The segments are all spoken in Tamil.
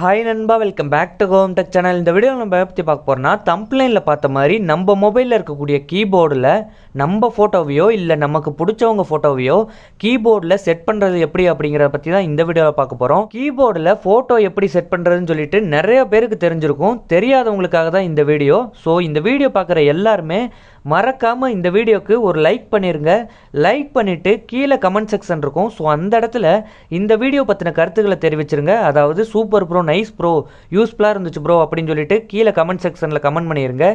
ஹாய் நண்பா welcome back to home tech channel இந்த வீடியோவில் நம்ம பற்றி பார்க்க போகிறோம்னா தம்ப்லைனில் பார்த்த மாதிரி நம்ம மொபைலில் இருக்கக்கூடிய கீபோர்டில் நம்ம ஃபோட்டோவையோ இல்லை நமக்கு பிடிச்சவங்க ஃபோட்டோவையோ கீபோர்டில் செட் பண்ணுறது எப்படி அப்படிங்கிறத பற்றி தான் இந்த வீடியோவில் பார்க்க போகிறோம் கீபோர்டில் ஃபோட்டோ எப்படி செட் பண்ணுறதுன்னு சொல்லிட்டு நிறைய பேருக்கு தெரிஞ்சிருக்கும் தெரியாதவங்களுக்காக தான் இந்த வீடியோ ஸோ இந்த வீடியோ பார்க்குற எல்லாருமே மறக்காமல் இந்த வீடியோக்கு ஒரு லைக் பண்ணிடுங்க லைக் பண்ணிவிட்டு கீழே கமெண்ட் செக்ஷன் இருக்கும் ஸோ அந்த இடத்துல இந்த வீடியோ பற்றின கருத்துக்களை தெரிவிச்சிருங்க அதாவது சூப்பர் ப்ரோ நைஸ் ப்ரோ யூஸ்ஃபுல்லாக இருந்துச்சு ப்ரோ அப்படின்னு சொல்லிட்டு கீழே கமெண்ட் செக்ஷனில் கமெண்ட் பண்ணிடுங்க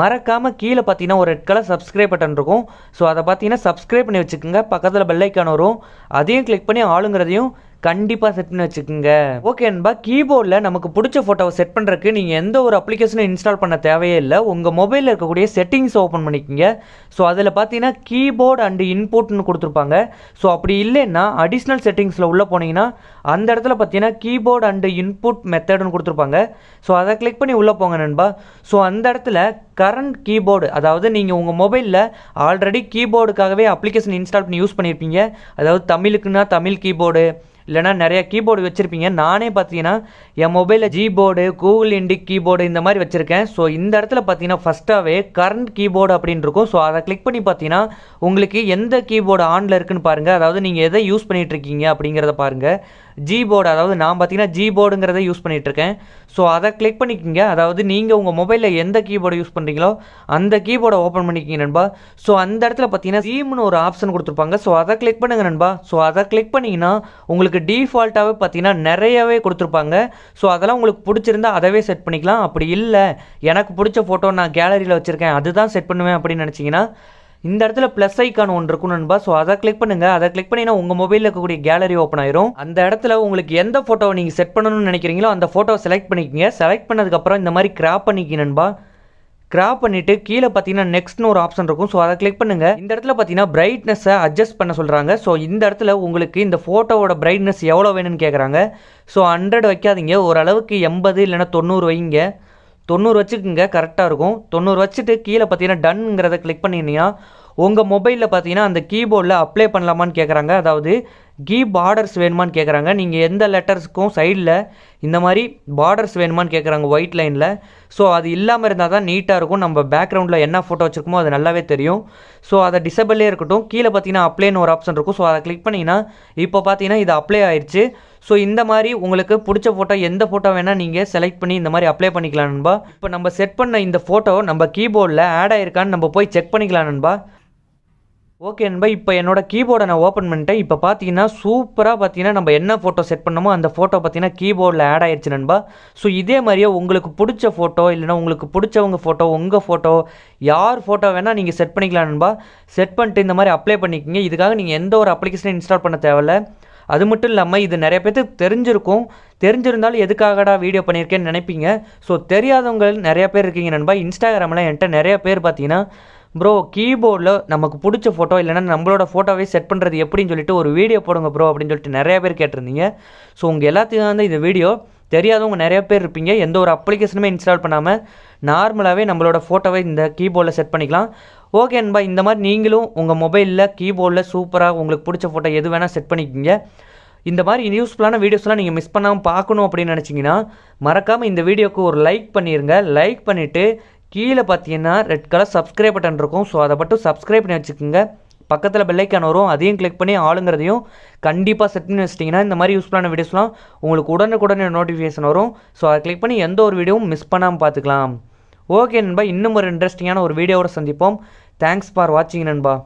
மறக்காமல் கீழே பார்த்தீங்கன்னா ஒரு ரெட் கலர் சப்ஸ்கிரைப் பட்டன் இருக்கும் ஸோ அதை பார்த்தீங்கன்னா சப்ஸ்கிரைப் பண்ணி வச்சுக்கோங்க பக்கத்தில் பெல்லைக்கான் வரும் அதையும் கிளிக் பண்ணி ஆளுங்கிறதையும் கண்டிப்பாக செட் பண்ணி வச்சுக்கோங்க ஓகே கீபோர்டில் நமக்கு பிடிச்ச ஃபோட்டோவை செட் பண்ணுறதுக்கு நீங்கள் எந்த ஒரு அப்ளிகேஷனும் இன்ஸ்டால் பண்ண தேவையே இல்லை உங்கள் மொபைலில் இருக்கக்கூடிய செட்டிங்ஸ் ஓப்பன் பண்ணிக்கோங்க ஸோ அதில் பார்த்தீங்கன்னா கீபோர்டு அண்டு இன்புட்னு கொடுத்துருப்பாங்க ஸோ அப்படி இல்லைன்னா அடிஷ்னல் செட்டிங்ஸில் உள்ளே போனீங்கன்னா அந்த இடத்துல பார்த்தீங்கன்னா கீபோர்டு அண்டு இன்புட் மெத்தடுன்னு கொடுத்துருப்பாங்க ஸோ அதை கிளிக் பண்ணி உள்ளே போங்க நண்பா ஸோ அந்த இடத்துல கரண்ட் கீபோர்டு அதாவது நீங்கள் உங்கள் மொபைலில் ஆல்ரெடி கீபோர்டுக்காகவே அப்ளிகேஷன் இன்ஸ்டால் பண்ணி யூஸ் பண்ணியிருப்பீங்க அதாவது தமிழுக்குன்னா தமிழ் கீபோர்டு இல்லைனா நிறைய கீபோர்டு வச்சுருப்பீங்க நானே பார்த்தீங்கன்னா என் மொபைலில் ஜிபோர்டு கூகுள் இண்டிக் கீபோர்டு இந்த மாதிரி வச்சுருக்கேன் ஸோ இந்த இடத்துல பார்த்தீங்கன்னா ஃபஸ்ட்டாகவே கரண்ட் கீபோர்டு அப்படின்னு இருக்கும் ஸோ அதை கிளிக் பண்ணி பார்த்தீங்கன்னா உங்களுக்கு எந்த கீபோர்டு ஆனில் இருக்குன்னு பாருங்கள் அதாவது நீங்கள் எதை யூஸ் பண்ணிகிட்ருக்கீங்க அப்படிங்கிறத பாருங்கள் ஜிபோர்டு அதாவது நான் பார்த்தீங்கன்னா ஜிபோர்டுங்கிறத யூஸ் பண்ணிகிட்ருக்கேன் ஸோ அதை கிளிக் பண்ணிக்கிங்க அதாவது நீங்கள் உங்கள் மொபைலில் எந்த கீபோர்டு யூஸ் பண்ணுறீங்களோ அந்த கீபோர்டை ஓப்பன் பண்ணிக்கிங்க நண்பா ஸோ அந்த இடத்துல பார்த்தீங்கன்னா சீம்னு ஒரு ஆப்ஷன் கொடுத்துருப்பாங்க ஸோ அதை கிளிக் பண்ணுங்கள் நண்பா ஸோ அதை கிளிக் பண்ணிங்கன்னா உங்களுக்கு உங்களுக்கு டிஃபால்ட்டாகவே பார்த்தீங்கன்னா நிறையவே கொடுத்துருப்பாங்க ஸோ அதெல்லாம் உங்களுக்கு பிடிச்சிருந்தா அதவே செட் பண்ணிக்கலாம் அப்படி இல்லை எனக்கு பிடிச்ச ஃபோட்டோ நான் கேலரியில் வச்சுருக்கேன் அதுதான் செட் பண்ணுவேன் அப்படின்னு நினச்சிங்கன்னா இந்த இடத்துல ப்ளஸ் ஐக்கான் ஒன்று இருக்கும் நண்பா ஸோ அதை கிளிக் பண்ணுங்கள் அதை கிளிக் பண்ணினா உங்கள் மொபைலில் இருக்கக்கூடிய கேலரி ஓப்பன் ஆயிரும் அந்த இடத்துல உங்களுக்கு எந்த ஃபோட்டோவை நீங்கள் செட் பண்ணணும்னு நினைக்கிறீங்களோ அந்த ஃபோட்டோவை செலக்ட் பண்ணிக்கோங்க செலக்ட் பண்ணதுக்கப்புறம் இந்த மாதிரி கிராப் பண்ணிக்கி நண்பா கிராப் பண்ணிட்டு கீழே பார்த்தீங்கன்னா நெக்ஸ்ட்னு ஒரு ஆப்ஷன் இருக்கும் ஸோ அதை கிளிக் பண்ணுங்கள் இந்த இடத்துல பார்த்தீங்கன்னா பிரைட்னஸை அட்ஜஸ்ட் பண்ண சொல்கிறாங்க ஸோ இந்த இடத்துல உங்களுக்கு இந்த ஃபோட்டோவோட பிரைட்னஸ் எவ்வளோ வேணும்னு கேட்குறாங்க ஸோ ஹண்ட்ரட் வைக்காதீங்க ஓரளவுக்கு எண்பது இல்லைன்னா தொண்ணூறு வைங்க தொண்ணூறு வச்சுக்கோங்க கரெக்டாக இருக்கும் தொண்ணூறு வச்சுட்டு கீழே பார்த்தீங்கன்னா டன்ங்கிறத கிளிக் பண்ணிங்கன்னா உங்கள் மொபைலில் பார்த்தீங்கன்னா அந்த கீபோர்டில் அப்ளை பண்ணலாமான்னு கேட்குறாங்க அதாவது கீ பார்டர்ஸ் வேணுமான்னு கேட்குறாங்க நீங்கள் எந்த லெட்டர்ஸ்க்கும் சைடில் இந்த மாதிரி பார்டர்ஸ் வேணுமான்னு கேட்குறாங்க ஒயிட் லைனில் ஸோ அது இல்லாமல் இருந்தால் தான் நீட்டாக இருக்கும் நம்ம பேக்ரவுண்டில் என்ன ஃபோட்டோ வச்சுருக்கோமோ அது நல்லாவே தெரியும் ஸோ அதை டிசபிளே இருக்கட்டும் கீழே பார்த்தீங்கன்னா அப்ளைன்னு ஒரு ஆப்ஷன் இருக்கும் ஸோ அதை கிளிக் பண்ணிங்கன்னா இப்போ பார்த்தீங்கன்னா இது அப்ளை ஆயிடுச்சு ஸோ இந்த மாதிரி உங்களுக்கு பிடிச்ச ஃபோட்டோ எந்த ஃபோட்டோ வேணால் நீங்கள் செலக்ட் பண்ணி இந்த மாதிரி அப்ளை பண்ணிக்கலாம் நண்பா இப்போ நம்ம செட் பண்ண இந்த ஃபோட்டோ நம்ம கீபோர்டில் ஆட் ஆயிருக்கான்னு நம்ம போய் செக் பண்ணிக்கலாம் நண்பா ஓகே நண்பா இப்போ என்னோட கீபோர்டை நான் ஓப்பன் பண்ணிட்டேன் இப்போ பார்த்தீங்கன்னா சூப்பராக பார்த்தீங்கன்னா நம்ம என்ன ஃபோட்டோ செட் பண்ணமோ அந்த ஃபோட்டோ பார்த்தீங்கன்னா கீபோர்டில் ஆட் ஆயிடுச்சு நண்பா ஸோ இதே மாதிரியே உங்களுக்கு பிடிச்ச ஃபோட்டோ இல்லைன்னா உங்களுக்கு பிடிச்சவங்க ஃபோட்டோ உங்கள் ஃபோட்டோ யார் ஃபோட்டோ வேணால் நீங்கள் செட் பண்ணிக்கலாம் நண்பா செட் பண்ணிட்டு இந்த மாதிரி அப்ளை பண்ணிக்கிங்க இதுக்காக நீங்கள் எந்த ஒரு அப்ளிகேஷனும் இன்ஸ்டால் பண்ண தேவையில்ல அது மட்டும் இல்லாமல் இது நிறைய பேர்த்துக்கு தெரிஞ்சிருக்கும் தெரிஞ்சிருந்தாலும் எதுக்காகடா வீடியோ பண்ணியிருக்கேன்னு நினைப்பீங்க ஸோ தெரியாதவங்க நிறைய பேர் இருக்கீங்க நண்பா இன்ஸ்டாகிராமில் என்கிட்ட நிறைய பேர் பார்த்தீங்கன்னா ப்ரோ கீபோர்டில் நமக்கு பிடிச்ச ஃபோட்டோ இல்லைன்னா நம்மளோட ஃபோட்டோவே செட் பண்ணுறது எப்படின்னு சொல்லிட்டு ஒரு வீடியோ போடுங்க ப்ரோ அப்படின்னு சொல்லிட்டு நிறைய பேர் கேட்டிருந்தீங்க ஸோ உங்கள் எல்லாத்தையும் வந்து இந்த வீடியோ தெரியாதவங்க நிறைய பேர் இருப்பீங்க எந்த ஒரு அப்ளிகேஷனுமே இன்ஸ்டால் பண்ணாமல் நார்மலாகவே நம்மளோட ஃபோட்டோவை இந்த கீபோர்டில் செட் பண்ணிக்கலாம் ஓகே அன்பா இந்த மாதிரி நீங்களும் உங்கள் மொபைலில் கீபோர்டில் சூப்பராக உங்களுக்கு பிடிச்ச ஃபோட்டோ எது வேணால் செட் பண்ணிக்கிங்க இந்த மாதிரி யூஸ்ஃபுல்லான வீடியோஸ்லாம் நீங்கள் மிஸ் பண்ணாமல் பார்க்கணும் அப்படின்னு நினச்சிங்கன்னா மறக்காமல் இந்த வீடியோக்கு ஒரு லைக் பண்ணிடுங்க லைக் பண்ணிவிட்டு கீழே பார்த்தீங்கன்னா ரெட் கலர் சப்ஸ்கிரைப் பட்டன் இருக்கும் ஸோ அதை மட்டும் சப்ஸ்கிரைப் பண்ணி வச்சுக்கோங்க பக்கத்தில் பெல்லைக்கான் வரும் அதையும் கிளிக் பண்ணி ஆளுங்கிறதையும் கண்டிப்பாக செட் பண்ணி வச்சிட்டிங்கன்னா இந்த மாதிரி யூஸ்ஃபுல்லான வீடியோஸ்லாம் உங்களுக்கு உடனுக்குடனே நோட்டிஃபிகேஷன் வரும் ஸோ அதை கிளிக் பண்ணி எந்த ஒரு வீடியோவும் மிஸ் பண்ணாமல் பார்த்துக்கலாம் ஓகே நண்பா இன்னும் ஒரு இன்ட்ரெஸ்டிங்கான ஒரு வீடியோவோட சந்திப்போம் தேங்க்ஸ் ஃபார் வாட்சிங் நண்பா